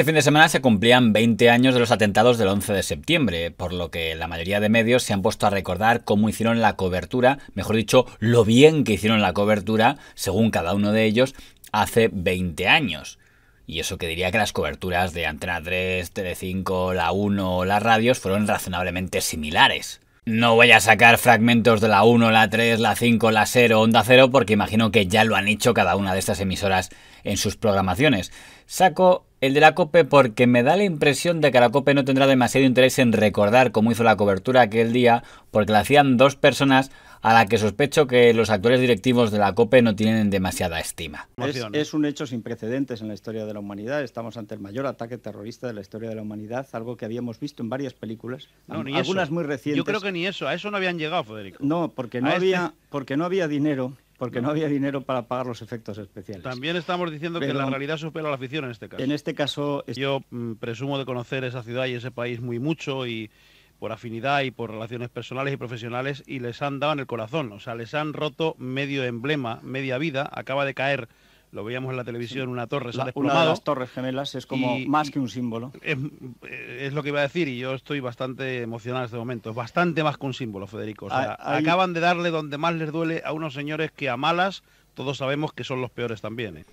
Este fin de semana se cumplían 20 años de los atentados del 11 de septiembre, por lo que la mayoría de medios se han puesto a recordar cómo hicieron la cobertura, mejor dicho, lo bien que hicieron la cobertura, según cada uno de ellos, hace 20 años. Y eso que diría que las coberturas de Antena 3, 5, La 1 o las radios fueron razonablemente similares. No voy a sacar fragmentos de la 1, la 3, la 5, la 0, onda 0, porque imagino que ya lo han hecho cada una de estas emisoras en sus programaciones. Saco el de la COPE porque me da la impresión de que la COPE no tendrá demasiado interés en recordar cómo hizo la cobertura aquel día, porque la hacían dos personas a la que sospecho que los actores directivos de la COPE no tienen demasiada estima. Es, un hecho sin precedentes en la historia de la humanidad. Estamos ante el mayor ataque terrorista de la historia de la humanidad, algo que habíamos visto en varias películas, algunas muy recientes. Yo creo que ni eso, a eso no habían llegado, Federico. No, porque no, este había, porque no había dinero porque no había dinero para pagar los efectos especiales. También estamos diciendo que la realidad supera a la afición en este caso. En este caso... Yo mm, presumo de conocer esa ciudad y ese país muy mucho y, por afinidad y por relaciones personales y profesionales y les han dado en el corazón, o sea, les han roto medio emblema, media vida, acaba de caer lo veíamos en la televisión, una torre. La, una de las torres gemelas es como más que un símbolo. Eh, es, lo que iba a decir y yo estoy bastante emocionado en este momento. Es bastante más que un símbolo, Federico. O sea, ah, acaban de darle donde más les duele a unos señores que a malas todos sabemos que son los peores también. ¿eh?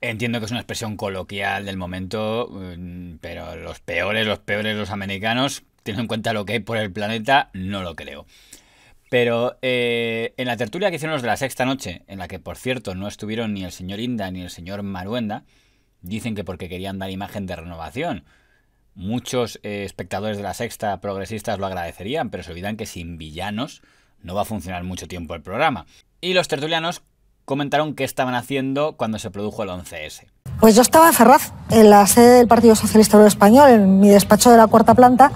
Entiendo que es una expresión coloquial del momento, mm, pero los peores, los peores, los americanos, teniendo en cuenta lo que hay por el planeta, no lo creo. Pero eh, en la tertulia que hicieron los de la sexta noche, en la que por cierto no estuvieron ni el señor Inda ni el señor Maruenda, dicen que porque querían dar imagen de renovación. Muchos eh, espectadores de la sexta progresistas lo agradecerían, pero se olvidan que sin villanos no va a funcionar mucho tiempo el programa. Y los tertulianos comentaron qué estaban haciendo cuando se produjo el 11S. Pues yo estaba en Ferraz, en la sede del Partido Socialista Obrero Español, en mi despacho de la cuarta planta,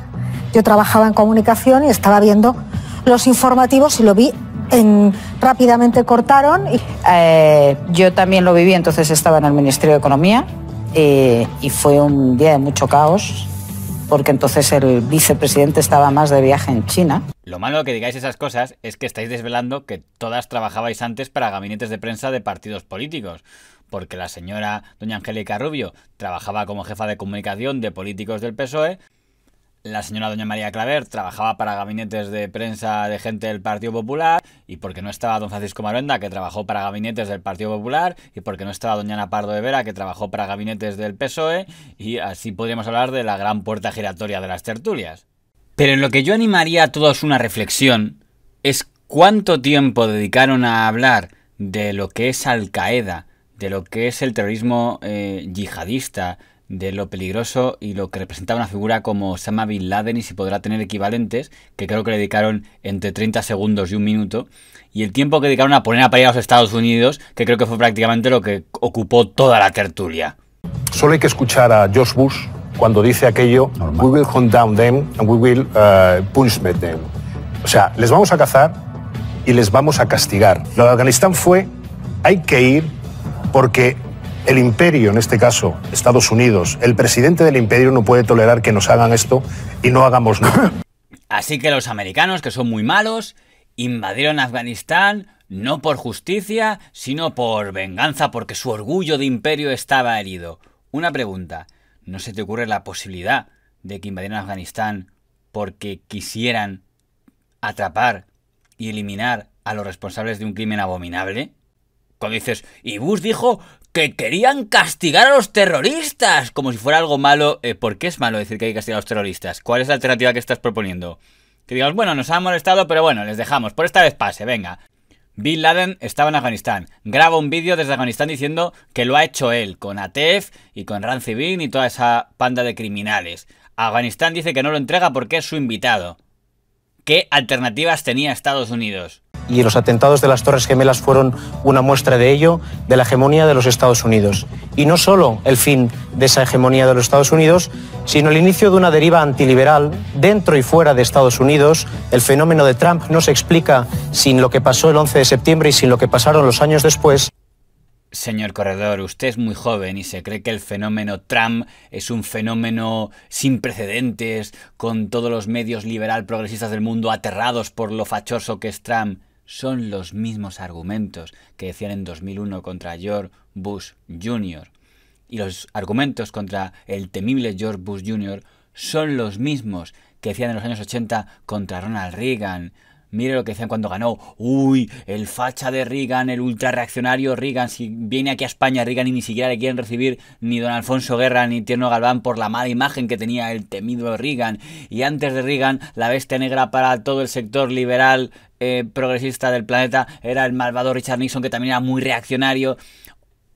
yo trabajaba en comunicación y estaba viendo los informativos y lo vi en, rápidamente cortaron. Y... Eh, yo también lo viví, entonces estaba en el Ministerio de Economía eh, y fue un día de mucho caos porque entonces el vicepresidente estaba más de viaje en China. Lo malo que digáis esas cosas es que estáis desvelando que todas trabajabais antes para gabinetes de prensa de partidos políticos, porque la señora doña Angélica Rubio trabajaba como jefa de comunicación de políticos del PSOE la señora doña María Claver trabajaba para gabinetes de prensa de gente del Partido Popular y porque no estaba don Francisco Maruenda que trabajó para gabinetes del Partido Popular y porque no estaba doña Ana Pardo de Vera que trabajó para gabinetes del PSOE y así podríamos hablar de la gran puerta giratoria de las tertulias. Pero en lo que yo animaría a todos una reflexión es cuánto tiempo dedicaron a hablar de lo que es Al Qaeda, de lo que es el terrorismo eh, yihadista, de lo peligroso y lo que representaba una figura como Osama Bin Laden y si podrá tener equivalentes, que creo que le dedicaron entre 30 segundos y un minuto, y el tiempo que dedicaron a poner a parir a los Estados Unidos, que creo que fue prácticamente lo que ocupó toda la tertulia. Solo hay que escuchar a George Bush cuando dice aquello, we will hunt down them and we will uh, them. O sea, les vamos a cazar y les vamos a castigar. Lo de Afganistán fue, hay que ir porque el imperio, en este caso, Estados Unidos, el presidente del imperio no puede tolerar que nos hagan esto y no hagamos nada. Así que los americanos, que son muy malos, invadieron Afganistán no por justicia, sino por venganza, porque su orgullo de imperio estaba herido. Una pregunta, ¿no se te ocurre la posibilidad de que invadieran Afganistán porque quisieran atrapar y eliminar a los responsables de un crimen abominable? Cuando dices, y Bush dijo que querían castigar a los terroristas, como si fuera algo malo. Eh, ¿Por qué es malo decir que hay que castigar a los terroristas? ¿Cuál es la alternativa que estás proponiendo? Que digamos, bueno, nos han molestado, pero bueno, les dejamos. Por esta vez pase, venga. Bin Laden estaba en Afganistán. Graba un vídeo desde Afganistán diciendo que lo ha hecho él, con Atef y con Ranzi Bin y toda esa panda de criminales. Afganistán dice que no lo entrega porque es su invitado. ¿Qué alternativas tenía Estados Unidos? y los atentados de las Torres Gemelas fueron una muestra de ello, de la hegemonía de los Estados Unidos. Y no solo el fin de esa hegemonía de los Estados Unidos, sino el inicio de una deriva antiliberal dentro y fuera de Estados Unidos. El fenómeno de Trump no se explica sin lo que pasó el 11 de septiembre y sin lo que pasaron los años después. Señor Corredor, usted es muy joven y se cree que el fenómeno Trump es un fenómeno sin precedentes, con todos los medios liberal progresistas del mundo aterrados por lo fachoso que es Trump son los mismos argumentos que decían en 2001 contra George Bush Jr. Y los argumentos contra el temible George Bush Jr. son los mismos que decían en los años 80 contra Ronald Reagan, Mire lo que decían cuando ganó. Uy, el facha de Reagan, el reaccionario Reagan. Si viene aquí a España Reagan y ni siquiera le quieren recibir ni don Alfonso Guerra ni Tierno Galván por la mala imagen que tenía el temido Reagan. Y antes de Reagan, la bestia negra para todo el sector liberal eh, progresista del planeta era el malvado Richard Nixon, que también era muy reaccionario.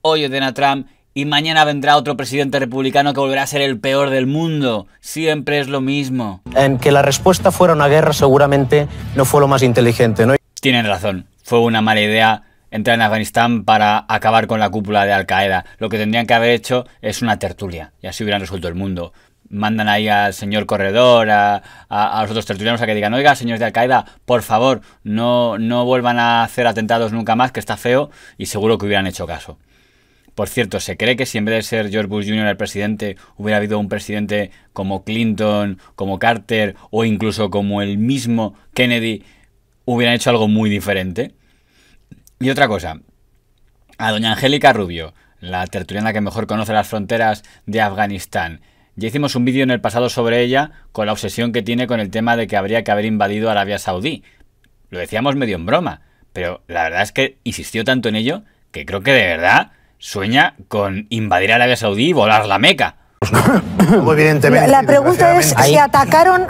Hoy Donald Trump y mañana vendrá otro presidente republicano que volverá a ser el peor del mundo. Siempre es lo mismo. En que la respuesta fuera una guerra seguramente no fue lo más inteligente, ¿no? Tienen razón. Fue una mala idea entrar en Afganistán para acabar con la cúpula de Al Qaeda. Lo que tendrían que haber hecho es una tertulia. Y así hubieran resuelto el mundo. Mandan ahí al señor corredor, a, los otros tertulianos a que digan, oiga, señores de Al Qaeda, por favor, no, no vuelvan a hacer atentados nunca más, que está feo, y seguro que hubieran hecho caso. Por cierto, se cree que si en vez de ser George Bush Jr. el presidente, hubiera habido un presidente como Clinton, como Carter o incluso como el mismo Kennedy, hubieran hecho algo muy diferente. Y otra cosa, a doña Angélica Rubio, la tertuliana que mejor conoce las fronteras de Afganistán, ya hicimos un vídeo en el pasado sobre ella con la obsesión que tiene con el tema de que habría que haber invadido Arabia Saudí. Lo decíamos medio en broma, pero la verdad es que insistió tanto en ello que creo que de verdad sueña con invadir Arabia Saudí y volar la Meca. La pregunta es si atacaron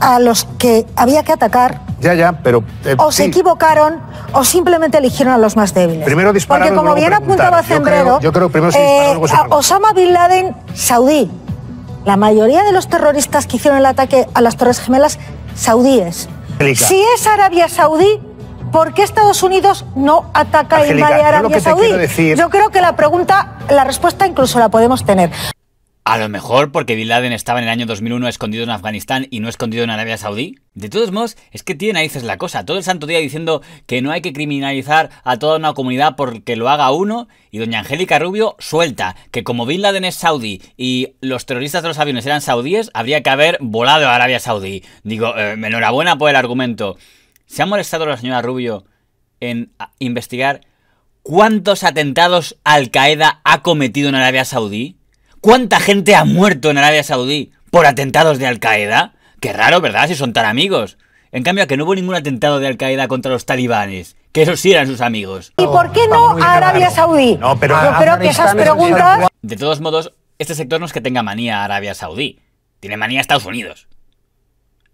a los que había que atacar. Ya, ya, pero. Eh, o se equivocaron o simplemente eligieron a los más débiles. Primero Porque, como bien apuntaba Cembrero, yo primero eh, Osama Bin Laden, saudí. La mayoría de los terroristas que hicieron el ataque a las Torres Gemelas, saudíes. Si es Arabia Saudí, ¿por qué Estados Unidos no ataca e Arabia Saudí? Yo creo que la pregunta, la respuesta incluso la podemos tener. A lo mejor porque Bin Laden estaba en el año 2001 escondido en Afganistán y no escondido en Arabia Saudí. De todos modos, es que tiene es la cosa. Todo el santo día diciendo que no hay que criminalizar a toda una comunidad porque lo haga uno. Y doña Angélica Rubio suelta que como Bin Laden es saudí y los terroristas de los aviones eran saudíes, habría que haber volado a Arabia Saudí. Digo, eh, enhorabuena por el argumento. ¿Se ha molestado la señora Rubio en ah, investigar cuántos atentados Al Qaeda ha cometido en Arabia Saudí? ¿Cuánta gente ha muerto en Arabia Saudí por atentados de Al Qaeda? Qué raro, ¿verdad? Si son tan amigos. En cambio, que no hubo ningún atentado de Al Qaeda contra los talibanes, que esos sí eran sus amigos. ¿Y por qué no a Arabia Saudí? No, pero que esas preguntas. De todos modos, este sector no es que tenga manía a Arabia Saudí, tiene manía a Estados Unidos.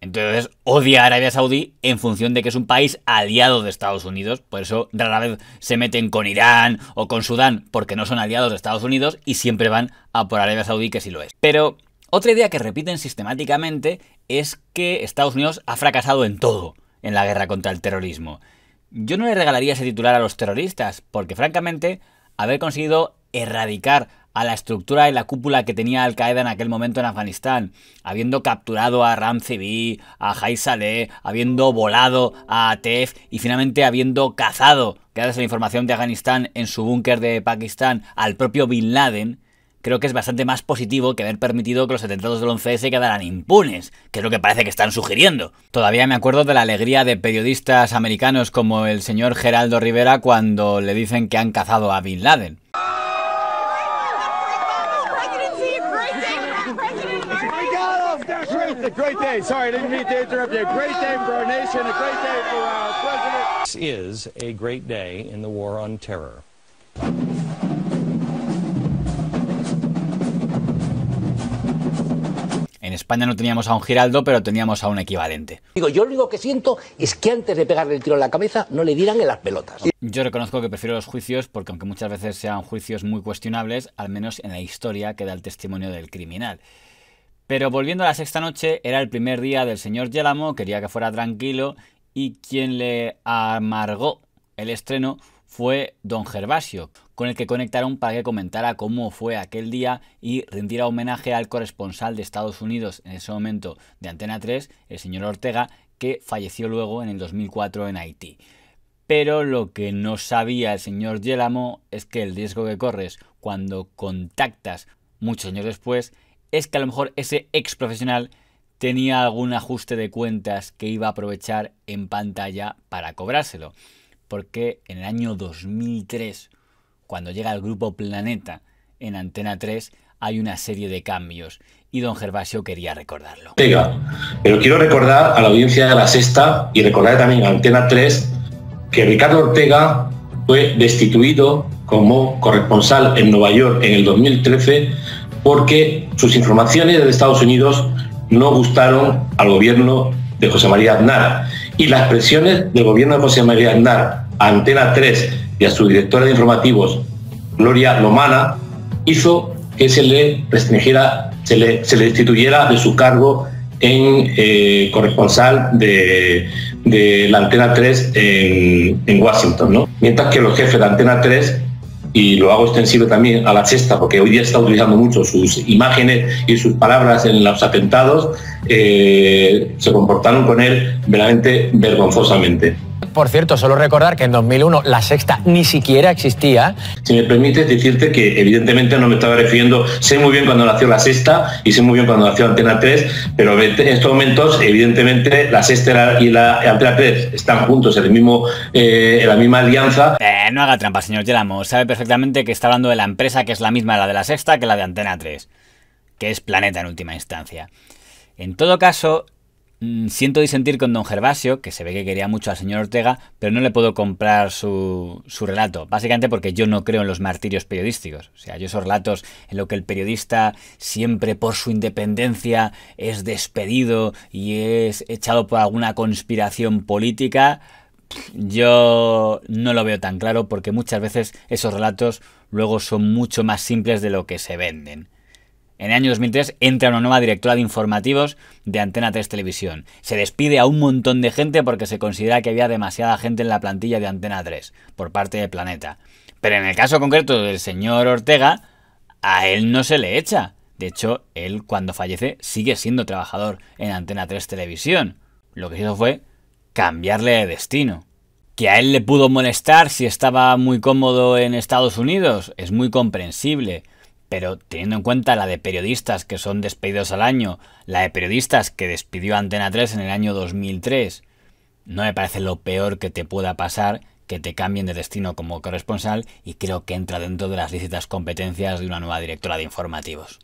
Entonces odia a Arabia Saudí en función de que es un país aliado de Estados Unidos, por eso rara vez se meten con Irán o con Sudán porque no son aliados de Estados Unidos y siempre van a por Arabia Saudí que sí lo es. Pero otra idea que repiten sistemáticamente es que Estados Unidos ha fracasado en todo en la guerra contra el terrorismo. Yo no le regalaría ese titular a los terroristas porque francamente haber conseguido erradicar a la estructura y la cúpula que tenía Al Qaeda en aquel momento en Afganistán, habiendo capturado a Ramzi a Jai Saleh, habiendo volado a Atef y finalmente habiendo cazado, gracias a la información de Afganistán en su búnker de Pakistán, al propio Bin Laden, creo que es bastante más positivo que haber permitido que los atentados del 11S quedaran impunes, que es lo que parece que están sugiriendo. Todavía me acuerdo de la alegría de periodistas americanos como el señor Geraldo Rivera cuando le dicen que han cazado a Bin Laden. great, great day. Sorry, didn't mean to interrupt you. A great day for nation, a great day for our president. is a great day in the war on terror. En España no teníamos a un Giraldo, pero teníamos a un equivalente. Digo, yo lo único que siento es que antes de pegarle el tiro en la cabeza no le dieran en las pelotas. Yo reconozco que prefiero los juicios porque aunque muchas veces sean juicios muy cuestionables, al menos en la historia queda el testimonio del criminal. Pero volviendo a la sexta noche, era el primer día del señor Yelamo, quería que fuera tranquilo y quien le amargó el estreno fue don Gervasio, con el que conectaron para que comentara cómo fue aquel día y rendiera homenaje al corresponsal de Estados Unidos en ese momento de Antena 3, el señor Ortega, que falleció luego en el 2004 en Haití. Pero lo que no sabía el señor Yelamo es que el riesgo que corres cuando contactas muchos años después es que a lo mejor ese ex profesional tenía algún ajuste de cuentas que iba a aprovechar en pantalla para cobrárselo. Porque en el año 2003, cuando llega el grupo Planeta en Antena 3, hay una serie de cambios y don Gervasio quería recordarlo. pero quiero recordar a la audiencia de la sexta y recordar también a Antena 3 que Ricardo Ortega fue destituido como corresponsal en Nueva York en el 2013 porque sus informaciones de Estados Unidos no gustaron al gobierno de José María Aznar y las presiones del gobierno de José María Aznar a Antena 3 y a su directora de informativos, Gloria Lomana, hizo que se le restringiera, se le, se le destituyera de su cargo en eh, corresponsal de, de, la Antena 3 en, en Washington, ¿no? Mientras que los jefes de Antena 3 y lo hago extensivo también a la cesta porque hoy día está utilizando mucho sus imágenes y sus palabras en los atentados, eh, se comportaron con él verdaderamente vergonzosamente. Por cierto, solo recordar que en 2001 la sexta ni siquiera existía. Si me permites decirte que evidentemente no me estaba refiriendo, sé muy bien cuando nació la sexta y sé muy bien cuando nació Antena 3, pero este, en estos momentos evidentemente la sexta y la Antena 3 están juntos en, el mismo, eh, la misma alianza. Eh, no haga trampa, señor Yelamo. Sabe perfectamente que está hablando de la empresa que es la misma la de la sexta que la de Antena 3, que es Planeta en última instancia. En todo caso, mm, siento disentir con don Gervasio, que se ve que quería mucho al señor Ortega, pero no le puedo comprar su, relato, básicamente porque yo no creo en los martirios periodísticos. O sea, yo esos relatos en los que el periodista siempre por su independencia es despedido y es echado por alguna conspiración política, yo no lo veo tan claro porque muchas veces esos relatos luego son mucho más simples de lo que se venden. En el año 2003 entra una nueva directora de informativos de Antena 3 Televisión. Se despide a un montón de gente porque se considera que había demasiada gente en la plantilla de Antena 3 por parte de Planeta. Pero en el caso concreto del señor Ortega, a él no se le echa. De hecho, él cuando fallece sigue siendo trabajador en Antena 3 Televisión. Lo que hizo fue cambiarle de destino. Que a él le pudo molestar si estaba muy cómodo en Estados Unidos es muy comprensible pero teniendo en cuenta la de periodistas que son despedidos al año, la de periodistas que despidió Antena 3 en el año 2003, no me parece lo peor que te pueda pasar que te cambien de destino como corresponsal y creo que entra dentro de las lícitas competencias de una nueva directora de informativos.